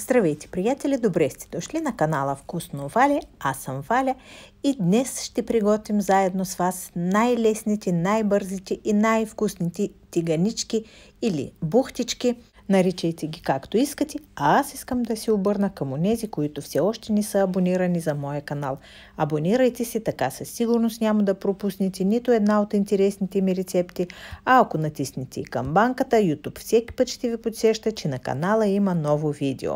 Здравейте, приятели! Добре сте дошли на канала Вкусно Вале. Аз съм Валя и днес ще приготвим заедно с вас най-лесните, най-бързите и най-вкусните тиганички или бухтички – Наричайте ги както искате, а аз искам да се обърна към онези, които все още не са абонирани за моя канал. Абонирайте се, така със сигурност няма да пропуснете нито една от интересните ми рецепти, а ако натиснете и камбанката, YouTube всеки път ще ви подсеща, че на канала има ново видео.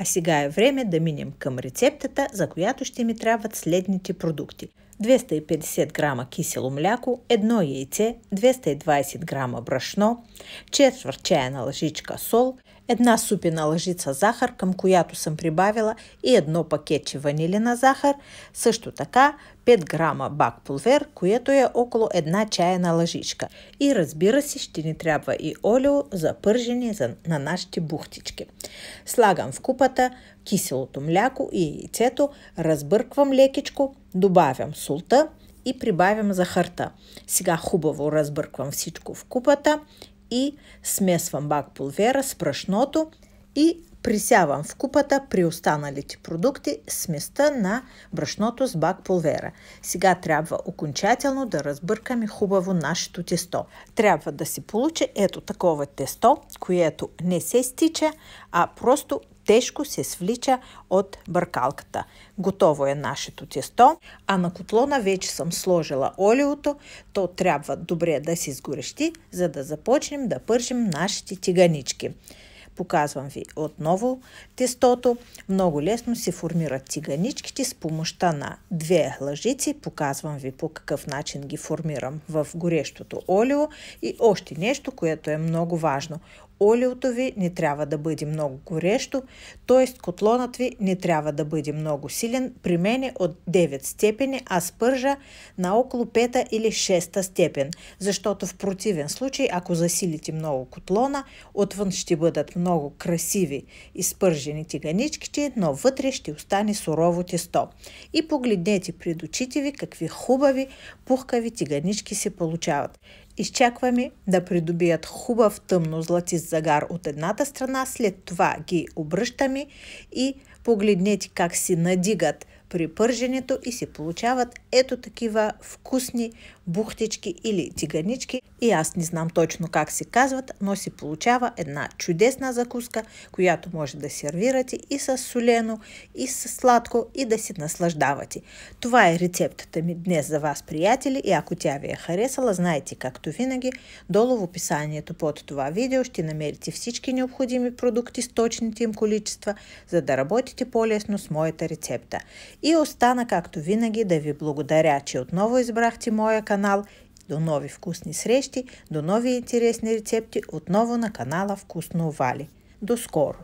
А сега е време да минем към рецептата, за която ще ми трябват следните продукти – 250 грама кисело мляко, едно яйце, 220 грама брашно, четвърт чайна лъжичка сол, една супена лъжица захар, към която съм прибавила и едно пакетче ванилина захар, също така 5 грама бак пулвер, което е около една чаяна лъжичка. И разбира се, ще ни трябва и олио за пържене на нашите бухтички. Слагам в купата киселото мляко и яйцето, разбърквам лекичко, добавям солта и прибавям захарта. Сега хубаво разбърквам всичко в купата и смесвам бак пулвера с прашното и присявам в купата при останалите продукти сместа на брашното с бак пулвера. Сега трябва окончателно да разбъркаме хубаво нашето тесто. Трябва да се получи ето такова тесто, което не се стича, а просто тежко се свлича от бъркалката. Готово е нашето тесто, а на котлона вече съм сложила олиото. То трябва добре да се сгорещи, за да започнем да пържим нашите тиганички. Показвам ви отново тестото. Много лесно се формират циганичките с помощта на две лъжици. Показвам ви по какъв начин ги формирам в горещото олио. И още нещо, което е много важно. Олиото ви не трябва да бъде много горещо, т.е. котлонът ви не трябва да бъде много силен. При мен е от 9 степени, а спържа на около 5 или 6 степен, защото в противен случай, ако засилите много котлона, отвън ще бъдат много много красиви изпържени тиганичките, но вътре ще остане сурово тесто. И погледнете пред очите ви какви хубави, пухкави тиганички се получават. Изчакваме да придобият хубав тъмно златист загар от едната страна, след това ги обръщаме и погледнете как си надигат при пърженето и се получават ето такива вкусни бухтички или тиганички, И аз не знам точно как се казват, но се получава една чудесна закуска, която може да сервирате и с солено, и с сладко, и да си наслаждавате. Това е рецептата ми днес за вас, приятели, и ако тя ви е харесала, знаете, както винаги, долу в описанието под това видео ще намерите всички необходими продукти с точните им количества, за да работите по-лесно с моята рецепта. И остана, както винаги, да ви благодаря, че отново избрахте моя канал. До нови вкусни срещи, до нови интересни рецепти, отново на канала Вкусно Вали. До скоро!